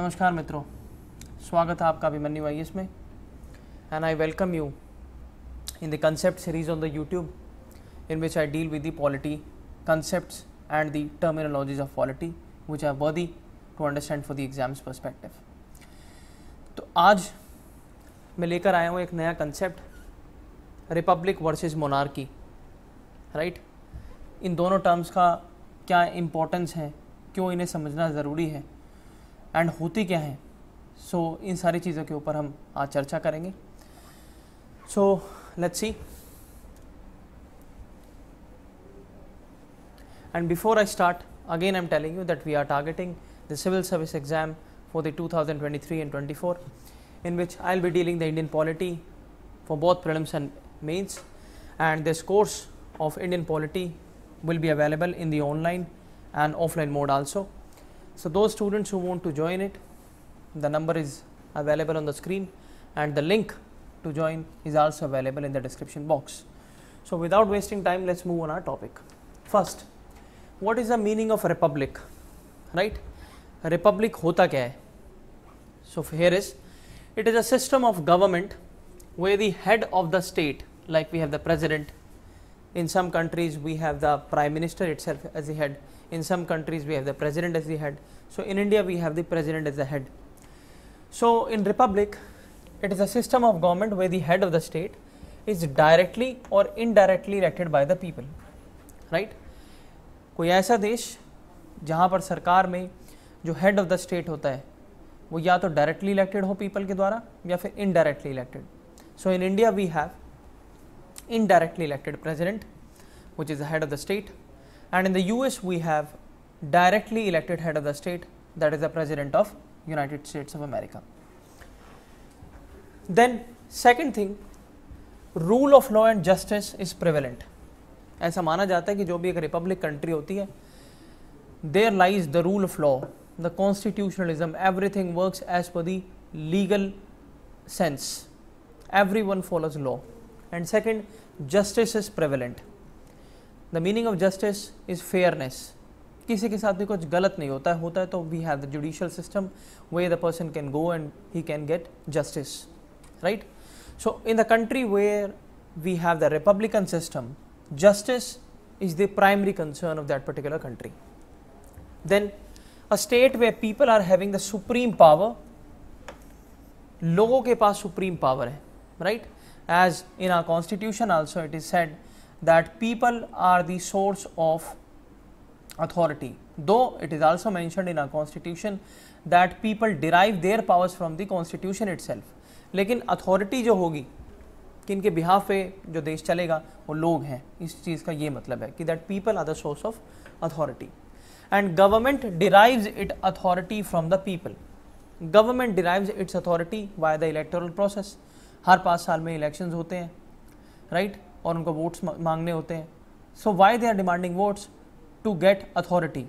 नमस्कार मित्रों स्वागत है आपका अभिमन्यु आई एस में and I welcome you in the concept series on the YouTube in which I deal with the polity concept and the terminologies of polity which are worthy to understand for the exams perspective तो आज मैं लेकर आया हूँ एक नया concept republic versus monarchy right इन दोनों टर्म्स का क्या इम्पोर्टेंस है क्यों इन्हें समझना ज़रूरी है एंड होती क्या हैं सो so, इन सारी चीज़ों के ऊपर हम आज चर्चा करेंगे so let's see and before I start again I am telling you that we are targeting the civil service exam for the two thousand twenty three and twenty four in which I will be dealing the Indian polity for both prelims and mains and this course of Indian polity will be available in the online and offline mode also So, those students who want to join it, the number is available on the screen and the link to join is also available in the description box. So, without wasting time, let us move on our topic. First, what is the meaning of republic, right? Republic hota kya hai? So, here is, it is a system of government where the head of the state, like we have the president, in some countries we have the prime minister itself as the head in some countries we have the president as the head so in india we have the president as the head so in republic it is a system of government where the head of the state is directly or indirectly elected by the people right कोई ऐसा देश जहाँ पर सरकार में जो head of the state होता है वो या तो डायरेक्टली इलेक्टेड हो पीपल के द्वारा या फिर indirectly elected so in India we have indirectly elected president which is the head of the state and in the US we have directly elected head of the state that is the president of United States of America. Then second thing rule of law and justice is prevalent. ऐसा माना जाता है कि जो भी एक Republic country होती है there lies the rule of law the constitutionalism everything works as per the legal sense everyone follows law and second justice is prevalent the meaning of justice is fairness किसी के साथ भी कुछ गलत नहीं होता है होता है तो we have the judicial system way the person can go and he can get justice right so in the country where we have the republican system justice is the primary concern of that particular country then a state where people are having the supreme power लोगों के पास supreme power है right right? as in our constitution also it is said that people are the source of authority though it is also mentioned in our constitution that people derive their powers from the constitution itself लेकिन authority जो होगी कि इनके behalf पे जो देश चलेगा वो लोग हैं इस चीज़ का ये मतलब है कि that people are the source of authority and government derives it authority from the people government derives its authority by the electoral process हर पाँच साल में इलेक्शंस होते हैं राइट right? और उनको वोट्स मांगने होते हैं so why they are demanding votes to get authority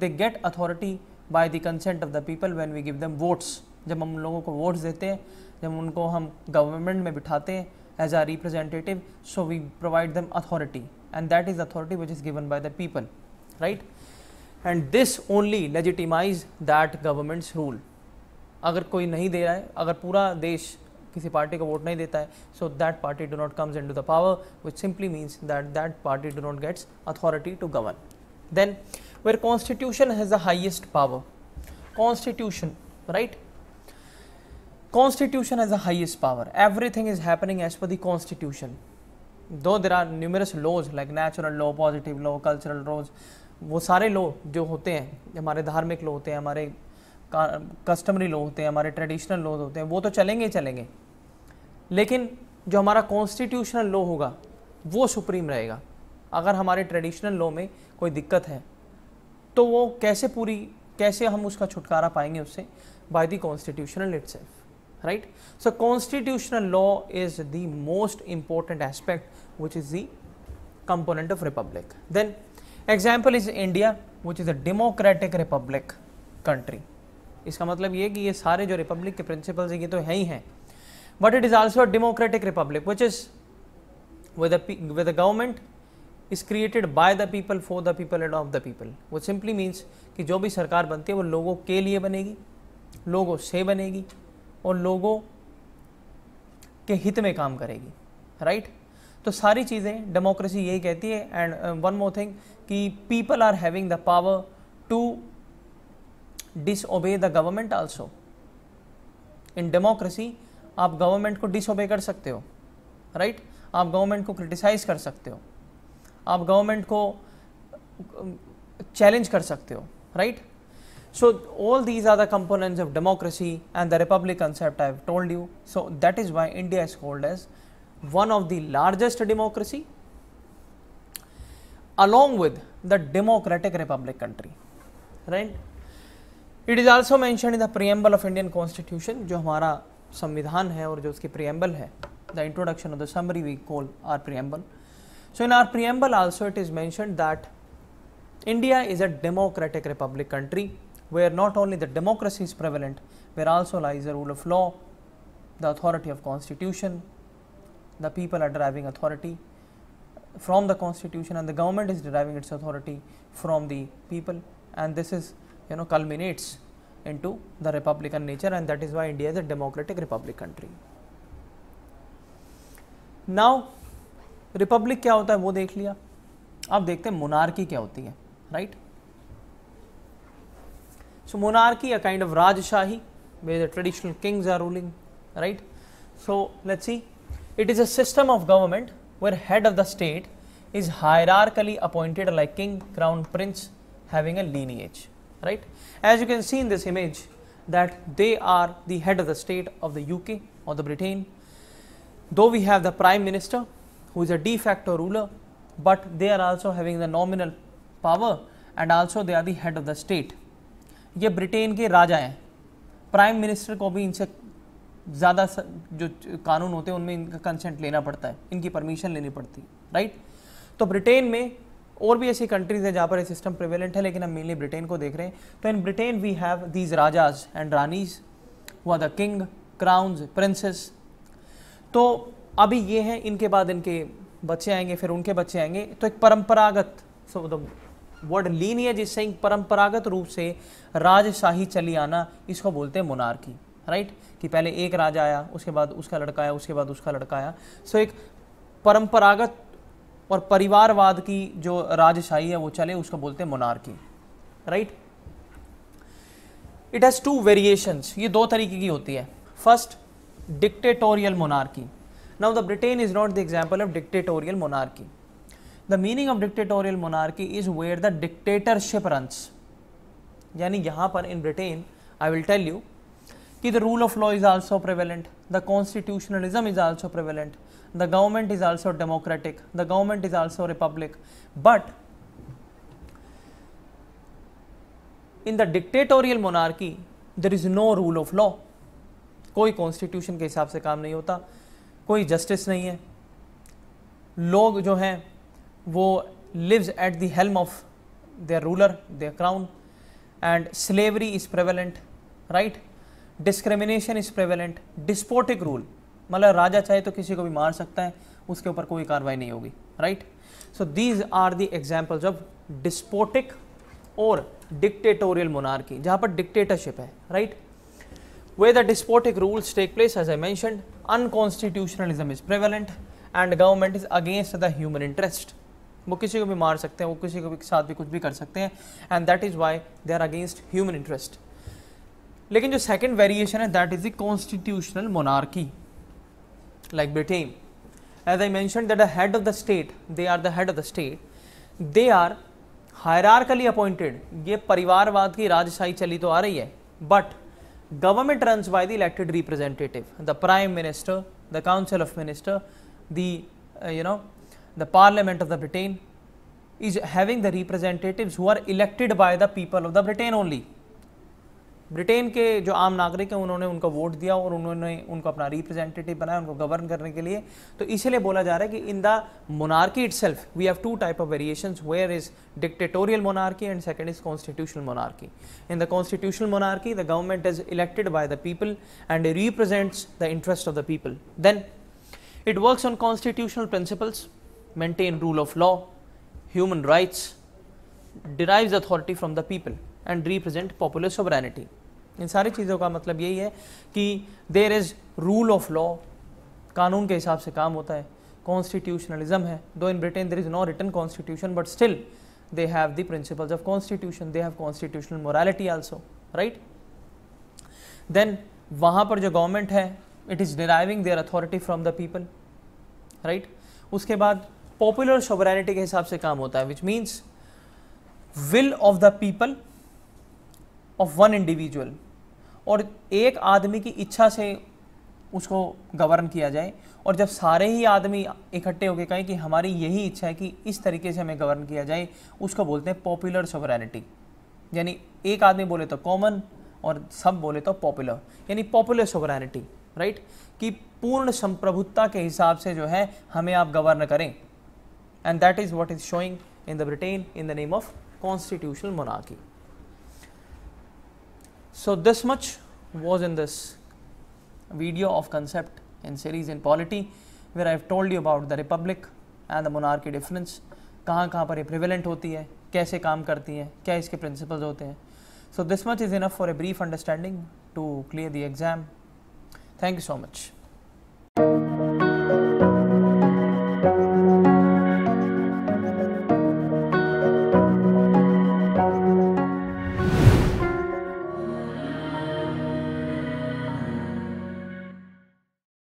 they get authority by the consent of the people when we give them votes जब हम लोगों को वोट्स देते हैं जब उनको हम गवर्नमेंट में बिठाते हैं as a representative so we provide them authority and that is authority which is given by the people right and this only legitimize that government's rule अगर कोई नहीं दे रहा है अगर पूरा देश किसी पार्टी को वोट नहीं देता है so that party do not comes into the power which simply means that that party do not gets authority to govern then where constitution has the highest power constitution right constitution has the highest power everything is happening as per the constitution though there are numerous laws like natural law positive law cultural laws वो सारे law जो होते हैं हमारे धार्मिक law होते हैं हमारे कस्टमरी लॉ होते हैं हमारे ट्रेडिशनल लॉज होते हैं वो तो चलेंगे ही चलेंगे लेकिन जो हमारा कॉन्स्टिट्यूशनल लॉ होगा वो सुप्रीम रहेगा अगर हमारे ट्रेडिशनल लॉ में कोई दिक्कत है तो वो कैसे पूरी कैसे हम उसका छुटकारा पाएंगे उससे by the constitutional it right so constitutional law is the most important aspect which is the component of republic then example is India which is a democratic republic country इसका मतलब ये कि ये सारे जो रिपब्लिक के प्रिंसिपल्स हैं ये तो है ही हैं but it is also a democratic republic which is where the, where the government is created by the people for the people and of the people वो simply means कि जो भी सरकार बनती है वो लोगों के लिए बनेगी लोगों से बनेगी और लोगों के हित में काम करेगी राइट right? तो सारी चीज़ें डेमोक्रेसी यही कहती है एंड वन मोर थिंग कि people are having the power to disobey the government also in democracy आप गवर्नमेंट को डिसोबे कर सकते हो राइट आप गवर्नमेंट को क्रिटिसाइज कर सकते हो आप गवर्नमेंट को चैलेंज um, कर सकते हो right so all these are the components of democracy and the republic concept I have told you so that is why India is called as one of the largest democracy along with the democratic republic country right it is also mention in the preamble of Indian constitution जो हमारा संविधान है और जो उसकी preamble है the introduction of the summary we call our preamble. So, in our preamble also it is mentioned that India is a democratic republic country where not only the democracy is prevalent, where also lies the rule of law, the authority of constitution, the people are deriving authority from the constitution and the government is deriving its authority from the people and this is you know culminates into the republican nature and that is why India is a democratic republic country. now republic kya hota hai wo dekh liya ab dekhte hain monarchy kya hoti hai right so monarchy a kind of rajshahi where the traditional kings are ruling, right? So let's see. It is a system of government where head of the state is hierarchically appointed like king, crown prince, having a lineage. right as you can see in this image that they are the head of the state of the UK or the Britain though we have the prime minister who is a de facto ruler but they are also having the nominal power and also they are the head of the state ye britain ke raja hain prime minister ko bhi inse ज़्यादा जो कानून होते हैं उनमें इनका consent लेना पड़ता है इनकी परमिशन लेनी पड़ती है राइट तो ब्रिटेन में और भी ऐसी कंट्रीज हैं जहाँ पर ये सिस्टम प्रिवेलेंट है लेकिन हम मेनली ब्रिटेन को देख रहे हैं तो in Britain we have these rajas and ranis व द किंग क्राउन्स प्रिंसेस तो अभी ये हैं इनके बाद इनके बच्चे आएंगे फिर उनके बच्चे आएंगे तो एक परंपरागत so the word lineage is saying परंपरागत रूप से राजशाही चली आना इसको बोलते हैं मुनारकी राइट कि पहले एक राजा आया उसके बाद उसका लड़का आया उसके बाद उसका लड़का आया सो so, एक परंपरागत और परिवारवाद की जो राजशाही है वो चले उसको बोलते हैं monarchy right it has two variations ये दो तरीके की होती है first dictatorial monarchy now the Britain is not the example of dictatorial monarchy the meaning of dictatorial monarchy is where the dictatorship runs यानी यहां पर in Britain I will tell you कि the rule of law is also prevalent the constitutionalism is also prevalent the government is also democratic the government is also republic but in the dictatorial monarchy there is no rule of law कोई constitution के हिसाब से काम नहीं होता कोई justice नहीं है लोग जो हैं वो lives at the helm of their ruler their crown and slavery is prevalent right discrimination is prevalent despotic rule मतलब राजा चाहे तो किसी को भी मार सकता है उसके ऊपर कोई कार्रवाई नहीं होगी right so these are the examples of despotic और डिक्टेटोरियल मोनार्की जहां पर डिक्टेटरशिप है right way the despotic rules take place as I mention unconstitutionalism is prevalent and government is against the human interest वो किसी को भी मार सकते हैं वो किसी को भी साथ भी कुछ भी कर सकते हैं and that is why they are against human interest लेकिन जो सेकेंड वेरिएशन है that is the constitutional monarchy like Britain as I mention that the head of the state they are the head of the state they are hierarchically appointed ये परिवारवाद की राजशाही चली तो आ रही है but government run by the elected representative the prime minister the council of minister the you know the parliament of the Britain is having the representative who are elected by the people of the Britain only Britain के जो आम नागरिक हैं उन्होंने उनको vote दिया और उन्होंने उनको अपना रिप्रेजेंटेटिव बनाया उनको गवर्न करने के लिए तो इसलिए बोला जा रहा है कि in the monarchy itself we have two type of variation where is dictatorial monarchy and second is constitutional monarchy in the constitutional monarchy the government is elected by the people and represents the interest of the people then it works on constitutional principles maintain rule of law human rights derive authority from the people and represent popular sovereignty. इन सारी चीज़ों का मतलब यही है कि there is rule of law कानून के हिसाब से काम होता है कॉन्स्टिट्यूशनलिज्म है though in Britain there is no written constitution but still they have the principles of constitution they have constitutional morality also right then वहाँ पर जो गवर्नमेंट है it is deriving their authority from the people right उसके बाद popular सोबरानिटी के हिसाब से काम होता है which means will of the people of one individual और एक आदमी की इच्छा से उसको गवर्न किया जाए और जब सारे ही आदमी इकट्ठे होकर कहें कि हमारी यही इच्छा है कि इस तरीके से हमें गवर्न किया जाए उसको बोलते हैं पॉपुलर सोवरेनिटी यानी एक आदमी बोले तो कॉमन और सब बोले तो पॉपुलर यानी पॉपुलर सोवरेनिटी राइट कि पूर्ण संप्रभुता के हिसाब से जो है हमें आप गवर्न करें and that is what is showing in the Britain in the name of constitutional monarchy So, this much was in this video of concept in series in polity where I have told you about the republic and the monarchy difference कहाँ कहाँ पर ये prevalent होती है कैसे काम करती है क्या इसके प्रिंसिपल्स होते हैं so this much is enough for a brief understanding to clear the exam thank you so much